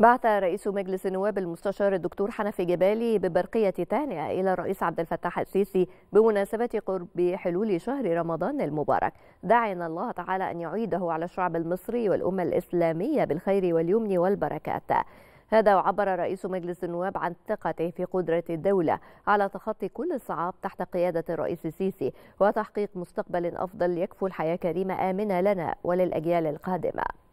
بعث رئيس مجلس النواب المستشار الدكتور حنفي جبالي ببرقية تانية إلى الرئيس عبد الفتاح السيسي بمناسبة قرب حلول شهر رمضان المبارك داعيا الله تعالى أن يعيده على الشعب المصري والأمة الإسلامية بالخير واليمن والبركات هذا وعبر رئيس مجلس النواب عن ثقته في قدرة الدولة على تخطي كل الصعاب تحت قيادة الرئيس السيسي وتحقيق مستقبل أفضل يكفو الحياة كريمة آمنة لنا وللأجيال القادمة